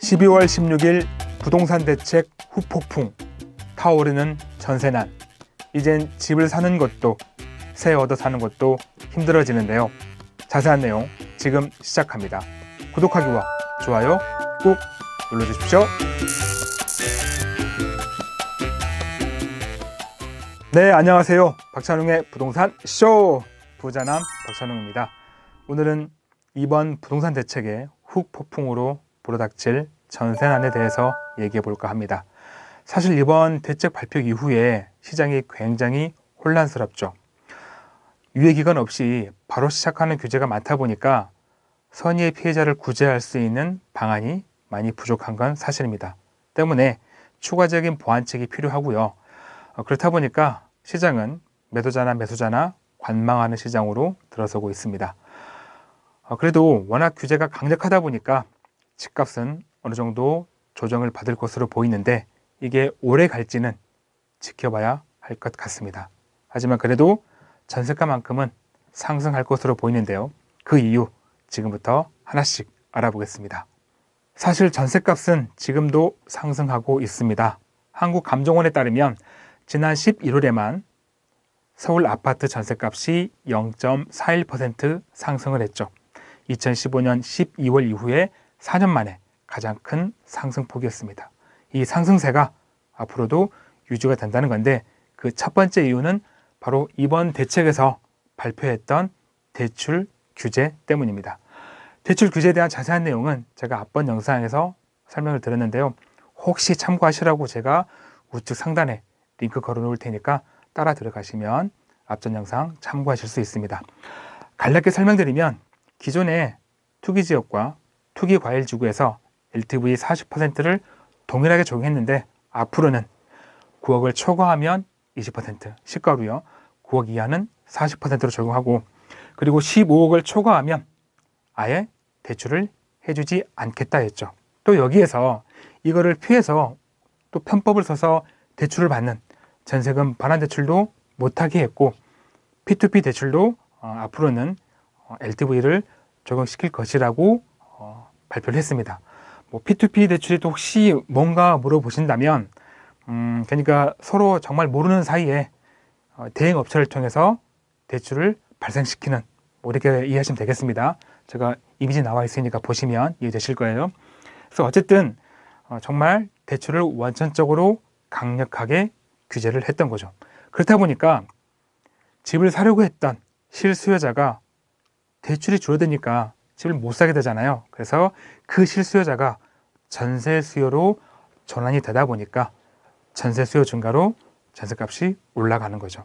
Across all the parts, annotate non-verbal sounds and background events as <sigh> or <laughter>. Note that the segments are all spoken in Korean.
12월 16일 부동산 대책 후폭풍 타오르는 전세난 이젠 집을 사는 것도 새 얻어 사는 것도 힘들어지는데요 자세한 내용 지금 시작합니다 구독하기와 좋아요 꼭 눌러주십시오 네 안녕하세요 박찬웅의 부동산 쇼 부자남 박찬웅입니다 오늘은 이번 부동산 대책의 훅 폭풍으로 불어닥칠 전세난에 대해서 얘기해 볼까 합니다. 사실 이번 대책 발표 이후에 시장이 굉장히 혼란스럽죠. 유예 기간 없이 바로 시작하는 규제가 많다 보니까 선의의 피해자를 구제할 수 있는 방안이 많이 부족한 건 사실입니다. 때문에 추가적인 보완책이 필요하고요. 어, 그렇다 보니까 시장은 매도자나 매수자나 관망하는 시장으로 들어서고 있습니다. 어, 그래도 워낙 규제가 강력하다 보니까 집값은 어느 정도 조정을 받을 것으로 보이는데 이게 오래 갈지는 지켜봐야 할 것 같습니다. 하지만 그래도 전세가만큼은 상승할 것으로 보이는데요. 그 이유 지금부터 하나씩 알아보겠습니다. 사실 전세값은 지금도 상승하고 있습니다. 한국감정원에 따르면 지난 11월에만 서울 아파트 전세값이 0.41% 상승을 했죠. 2015년 12월 이후에 4년 만에 가장 큰 상승폭이었습니다. 이 상승세가 앞으로도 유지가 된다는 건데 그 첫 번째 이유는 바로 이번 대책에서 발표했던 대출 규제 때문입니다. 대출 규제에 대한 자세한 내용은 제가 앞번 영상에서 설명을 드렸는데요. 혹시 참고하시라고 제가 우측 상단에 링크 걸어 놓을 테니까 따라 들어가시면 앞전 영상 참고하실 수 있습니다. 간략히 설명드리면 기존의 투기지역과 투기 과일 지구에서 LTV 40%를 동일하게 적용했는데 앞으로는 9억을 초과하면 20% 시가로요. 9억 이하는 40%로 적용하고 그리고 15억을 초과하면 아예 대출을 해주지 않겠다 했죠. 또 여기에서 이거를 피해서 또 편법을 써서 대출을 받는 전세금 반환 대출도 못하게 했고 P2P 대출도 어, 앞으로는 LTV를 어, 적용시킬 것이라고 발표를 했습니다. 뭐 P2P 대출이 또 혹시 뭔가 물어보신다면 음, 그러니까 서로 정말 모르는 사이에 어, 대행 업체를 통해서 대출을 발생시키는 뭐 이렇게 이해하시면 되겠습니다. 제가 이미지 나와 있으니까 보시면 이해되실 거예요. 그래서 어쨌든 어, 정말 대출을 원천적으로 강력하게 규제를 했던 거죠. 그렇다 보니까 집을 사려고 했던 실수요자가 대출이 줄어드니까 집을 못 사게 되잖아요. 그래서 그 실수요자가 전세 수요로 전환이 되다 보니까 전세 수요 증가로 전세값이 올라가는 거죠.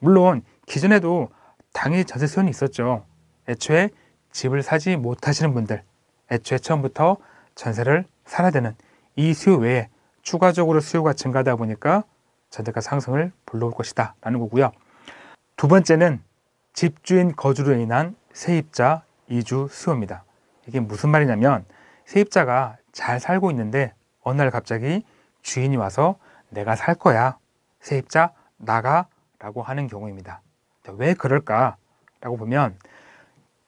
물론 기존에도 당연히 전세 수요는 있었죠. 애초에 집을 사지 못하시는 분들, 애초에 처음부터 전세를 살아야 되는 이 수요 외에 추가적으로 수요가 증가하다 보니까 전세가 상승을 불러올 것이다 라는 거고요. 두 번째는 집주인 거주로 인한 세입자 이주 수요입니다. 이게 무슨 말이냐면 세입자가 잘 살고 있는데 어느 날 갑자기 주인이 와서 내가 살 거야. 세입자 나가 라고 하는 경우입니다. 왜 그럴까? 라고 보면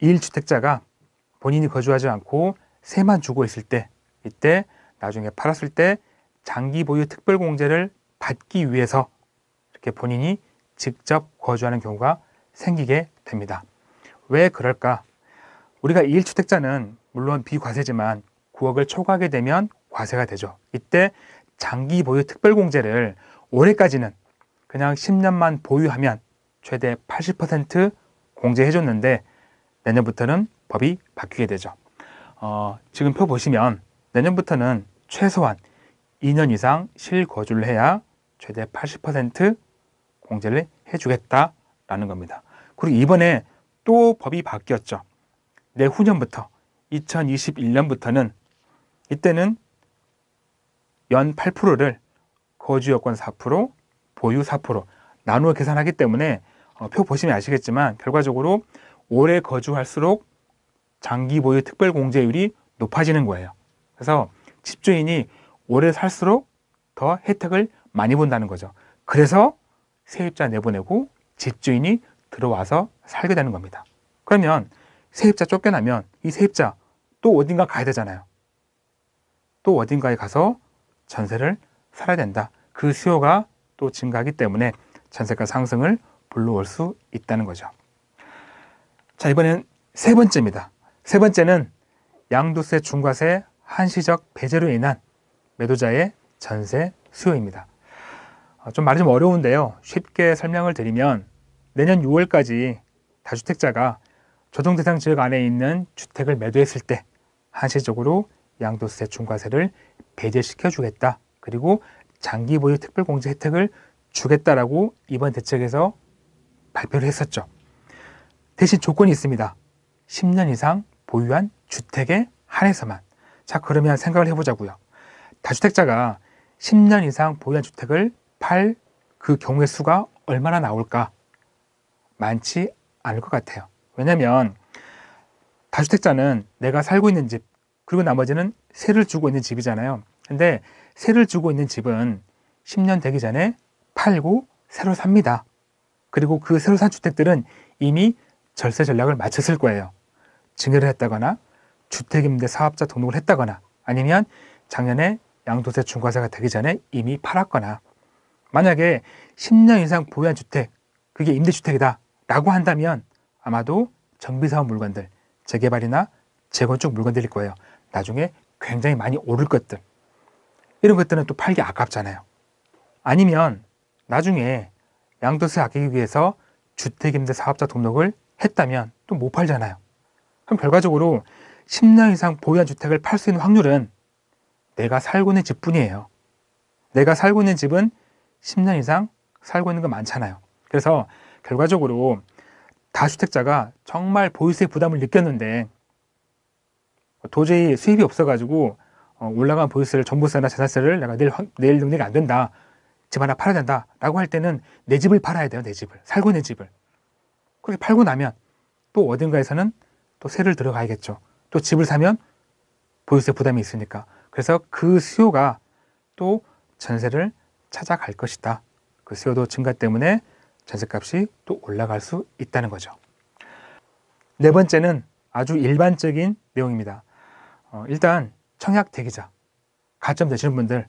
1주택자가 본인이 거주하지 않고 세만 주고 있을 때 이때 나중에 팔았을 때 장기 보유 특별공제를 받기 위해서 이렇게 본인이 직접 거주하는 경우가 생기게 됩니다. 왜 그럴까? 우리가 2일주택자는 물론 비과세지만 9억을 초과하게 되면 과세가 되죠. 이때 장기 보유 특별공제를 올해까지는 그냥 10년만 보유하면 최대 80% 공제해줬는데 내년부터는 법이 바뀌게 되죠. 어, 지금 표 보시면 내년부터는 최소한 2년 이상 실거주를 해야 최대 80% 공제를 해주겠다라는 겁니다. 그리고 이번에 또 법이 바뀌었죠. 내후년부터 2021년부터는 이때는 연 8%를 거주 여권 4%, 보유 4% 나누어 계산하기 때문에 어, 표 보시면 아시겠지만 결과적으로 오래 거주할수록 장기 보유 특별 공제율이 높아지는 거예요. 그래서 집주인이 오래 살수록 더 혜택을 많이 본다는 거죠. 그래서 세입자 내보내고 집주인이 들어와서 살게 되는 겁니다. 그러면 세입자 쫓겨나면 이 세입자 또 어딘가 가야 되잖아요. 또 어딘가에 가서 전세를 살아야 된다. 그 수요가 또 증가하기 때문에 전세가 상승을 불러올 수 있다는 거죠. 자, 이번엔 세 번째입니다. 세 번째는 양도세 중과세 한시적 배제로 인한 매도자의 전세 수요입니다. 어, 좀 말이 좀 어려운데요. 쉽게 설명을 드리면 내년 6월까지 다주택자가 조정 대상 지역 안에 있는 주택을 매도했을 때 한시적으로 양도세 중과세를 배제시켜 주겠다. 그리고 장기 보유 특별공제 혜택을 주겠다라고 이번 대책에서 발표를 했었죠. 대신 조건이 있습니다. 10년 이상 보유한 주택에 한해서만. 자, 그러면 생각을 해보자고요. 다주택자가 10년 이상 보유한 주택을 팔 그 경우의 수가 얼마나 나올까? 많지 않을 것 같아요. 왜냐면 다주택자는 내가 살고 있는 집 그리고 나머지는 세를 주고 있는 집이잖아요. 근데 세를 주고 있는 집은 10년 되기 전에 팔고 새로 삽니다. 그리고 그 새로 산 주택들은 이미 절세 전략을 마쳤을 거예요. 증여를 했다거나 주택임대 사업자 등록을 했다거나 아니면 작년에 양도세 중과세가 되기 전에 이미 팔았거나 만약에 10년 이상 보유한 주택 그게 임대주택이다 라고 한다면 아마도 정비사업 물건들, 재개발이나 재건축 물건들일 거예요. 나중에 굉장히 많이 오를 것들. 이런 것들은 또 팔기 아깝잖아요. 아니면 나중에 양도세 아끼기 위해서 주택임대 사업자 등록을 했다면 또 못 팔잖아요. 그럼 결과적으로 10년 이상 보유한 주택을 팔 수 있는 확률은 내가 살고 있는 집뿐이에요. 내가 살고 있는 집은 10년 이상 살고 있는 거 많잖아요. 그래서 결과적으로 다주택자가 정말 보유세 부담을 느꼈는데 도저히 수입이 없어가지고 어, 올라간 보유세를 전부세나 재산세를 내가 내일, 내일 능력이 안 된다. 집 하나 팔아야 된다. 라고 할 때는 내 집을 팔아야 돼요. 내 집을. 살고 내 집을. 그렇게 팔고 나면 또 어딘가에서는 또 세를 들어가야겠죠. 또 집을 사면 보유세 부담이 있으니까. 그래서 그 수요가 또 전세를 찾아갈 것이다. 그 수요도 증가 때문에 전세값이 또 올라갈 수 있다는 거죠. 네 번째는 아주 일반적인 내용입니다. 어, 일단 청약 대기자, 가점 되시는 분들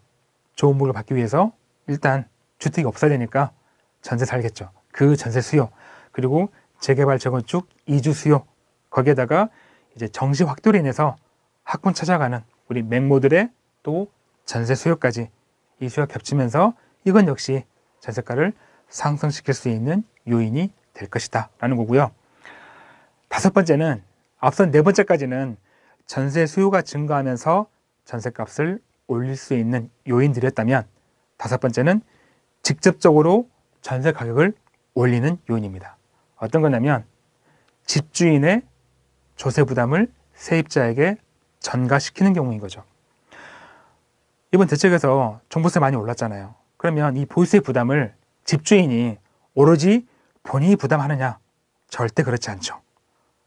좋은 물을 받기 위해서 일단 주택이 없어야 되니까 전세 살겠죠. 그 전세 수요 그리고 재개발 재건축 이주 수요 거기에다가 이제 정시 확대로 인해서 학군 찾아가는 우리 맹모들의 또 전세 수요까지 이 수요가 겹치면서 이건 역시 전세가를 상승시킬 수 있는 요인이 될 것이다 라는 거고요 다섯 번째는 앞선 네 번째까지는 전세 수요가 증가하면서 전세값을 올릴 수 있는 요인들이었다면 다섯 번째는 직접적으로 전세 가격을 올리는 요인입니다. 어떤 거냐면 집주인의 조세 부담을 세입자에게 전가시키는 경우인 거죠. 이번 대책에서 종부세 많이 올랐잖아요. 그러면 이 보유세 부담을 집주인이 오로지 본인이 부담하느냐? 절대 그렇지 않죠.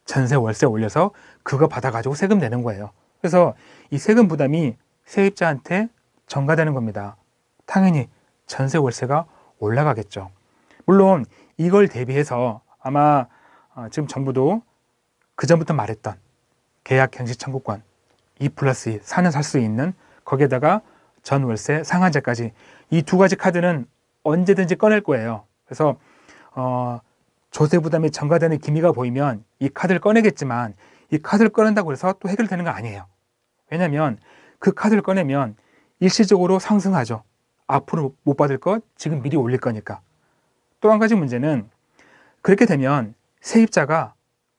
전세 월세 올려서 그거 받아가지고 세금 내는 거예요. 그래서 이 세금 부담이 세입자한테 전가되는 겁니다. 당연히 전세 월세가 올라가겠죠. 물론 이걸 대비해서 아마 어, 지금 정부도 그전부터 말했던 계약 갱신 청구권 2 플러스 2 4년 살수 있는 거기에다가 전월세 상한제까지 이 두 가지 카드는 언제든지 꺼낼 거예요. 그래서 어, 조세 부담이 증가되는 기미가 보이면 이 카드를 꺼내겠지만 이 카드를 꺼낸다고 해서 또 해결되는 거 아니에요. 왜냐하면 그 카드를 꺼내면 일시적으로 상승하죠. 앞으로 못 받을 것 지금 미리 올릴 거니까. 또 한 가지 문제는 그렇게 되면 세입자가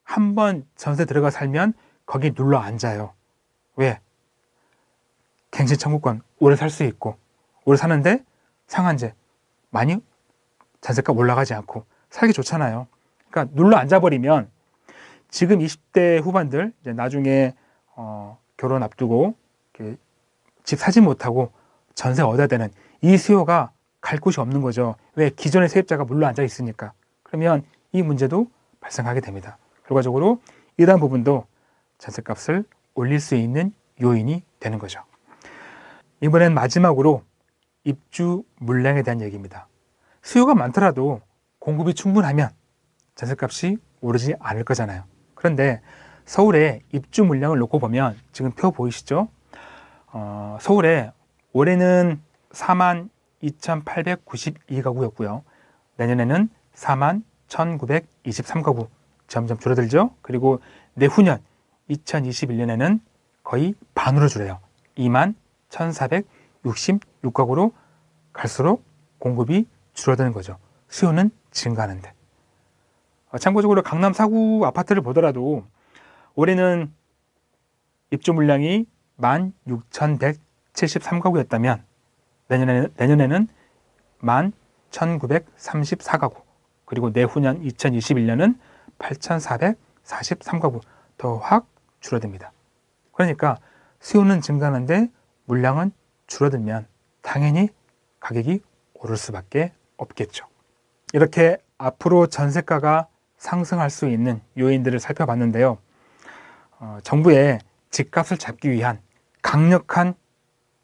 한 번 전세 들어가 살면 거기 눌러 앉아요. 왜? 갱신 청구권 오래 살 수 있고 오래 사는데 상한제 많이 잔세가 올라가지 않고 살기 좋잖아요. 그러니까 눌러 앉아버리면 지금 20대 후반들 이제 나중에 어, 결혼 앞두고 집 사지 못하고 전세 얻어야 되는 이 수요가 갈 곳이 없는 거죠. 왜 기존의 세입자가 물러 앉아 있으니까. 그러면 이 문제도 발생하게 됩니다. 결과적으로 이러한 부분도 전세값을 올릴 수 있는 요인이 되는 거죠. 이번엔 마지막으로 입주 물량에 대한 얘기입니다. 수요가 많더라도 공급이 충분하면 전세값이 오르지 않을 거잖아요. 그런데 서울의 입주 물량을 놓고 보면 지금 표 보이시죠? 어, 서울에 올해는 4만 2,892가구였고요. 내년에는 4만 1,923가구 점점 줄어들죠. 그리고 내후년 2021년에는 거의 반으로 줄어요. 2만 1,400 66가구로 갈수록 공급이 줄어드는 거죠. 수요는 증가하는데. 어, 참고적으로 강남 4구 아파트를 보더라도 올해는 입주 물량이 16,173가구였다면 내년에는, 내년에는 11,934가구 그리고 내후년 2021년은 8,443가구 더 확 줄어듭니다. 그러니까 수요는 증가하는데 물량은 줄어들면 당연히 가격이 오를 수밖에 없겠죠. 이렇게 앞으로 전세가가 상승할 수 있는 요인들을 살펴봤는데요. 어, 정부의 집값을 잡기 위한 강력한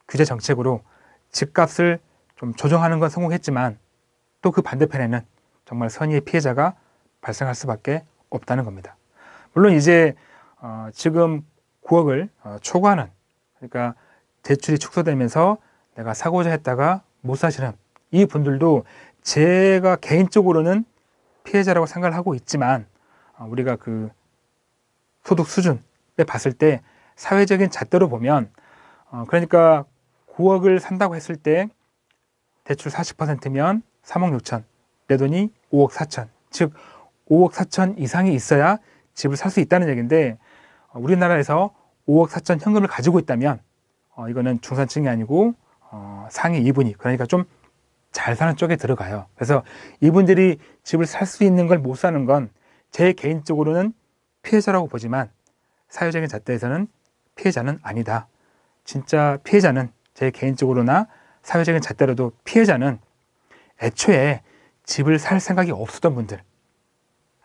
규제 정책으로 집값을 좀 조정하는 건 성공했지만 또 그 반대편에는 정말 선의의 피해자가 발생할 수밖에 없다는 겁니다. 물론 이제 어, 지금 9억을 어, 초과하는 그러니까 대출이 축소되면서 내가 사고자 했다가 못사시는이 분들도 제가 개인적으로는 피해자라고 생각을 하고 있지만 어, 우리가 그 소득 수준에 봤을 때 사회적인 잣대로 보면 어, 그러니까 9억을 산다고 했을 때 대출 40%면 3억 6천 내 돈이 5억 4천 즉 5억 4천 이상이 있어야 집을 살 수 있다는 얘기인데 어, 우리나라에서 5억 4천 현금을 가지고 있다면 어, 이거는 중산층이 아니고 어, 상위 2분이 그러니까 좀 잘 사는 쪽에 들어가요 그래서 이분들이 집을 살 수 있는 걸 못 사는 건 제 개인적으로는 피해자라고 보지만 사회적인 잣대에서는 피해자는 아니다 진짜 피해자는 제 개인적으로나 사회적인 잣대로도 피해자는 애초에 집을 살 생각이 없었던 분들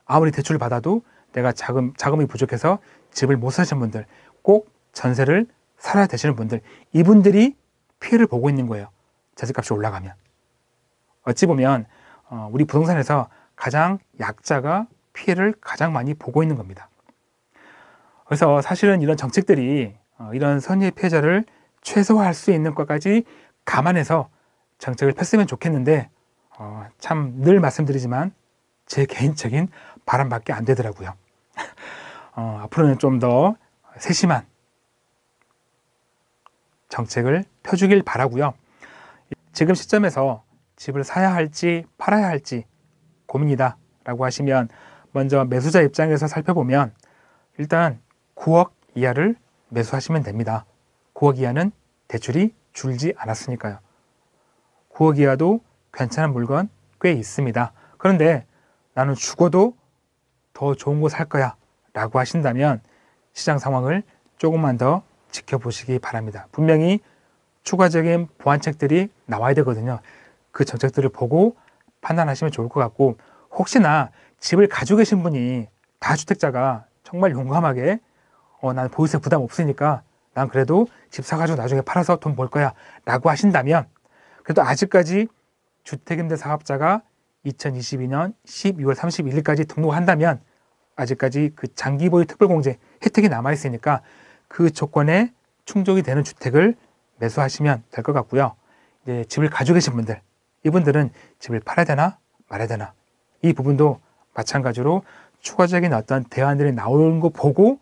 아무리 대출을 받아도 내가 자금, 자금이 부족해서 집을 못 사신 분들 꼭 전세를 살아야 되시는 분들, 이분들이 피해를 보고 있는 거예요. 자재값이 올라가면. 어찌 보면 어, 우리 부동산에서 가장 약자가 피해를 가장 많이 보고 있는 겁니다. 그래서 사실은 이런 정책들이 어, 이런 선의의 피해자를 최소화할 수 있는 것까지 감안해서 정책을 폈으면 좋겠는데 어, 참 늘 말씀드리지만 제 개인적인 바람밖에 안 되더라고요. <laughs> 어, 앞으로는 좀 더 세심한 정책을 펴주길 바라고요. 지금 시점에서 집을 사야 할지 팔아야 할지 고민이다 라고 하시면 먼저 매수자 입장에서 살펴보면 일단 9억 이하를 매수하시면 됩니다. 9억 이하는 대출이 줄지 않았으니까요. 9억 이하도 괜찮은 물건 꽤 있습니다. 그런데 나는 죽어도 더 좋은 거 살 거야 라고 하신다면 시장 상황을 조금만 더 지켜보시기 바랍니다. 분명히 추가적인 보완책들이 나와야 되거든요. 그 정책들을 보고 판단하시면 좋을 것 같고 혹시나 집을 가지고 계신 분이 다주택자가 정말 용감하게 어, 난 보유세 부담 없으니까 난 그래도 집 사가지고 나중에 팔아서 돈 벌 거야 라고 하신다면 그래도 아직까지 주택임대 사업자가 2022년 12월 31일까지 등록한다면 아직까지 그 장기보유 특별공제 혜택이 남아있으니까 그 조건에 충족이 되는 주택을 매수하시면 될 것 같고요. 이제 집을 가지고 계신 분들, 이분들은 집을 팔아야 되나 말아야 되나 이 부분도 마찬가지로 추가적인 어떤 대안들이 나오는 거 보고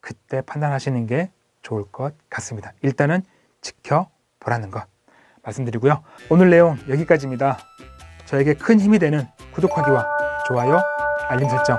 그때 판단하시는 게 좋을 것 같습니다. 일단은 지켜보라는 것 말씀드리고요. 오늘 내용 여기까지입니다. 저에게 큰 힘이 되는 구독하기와 좋아요, 알림 설정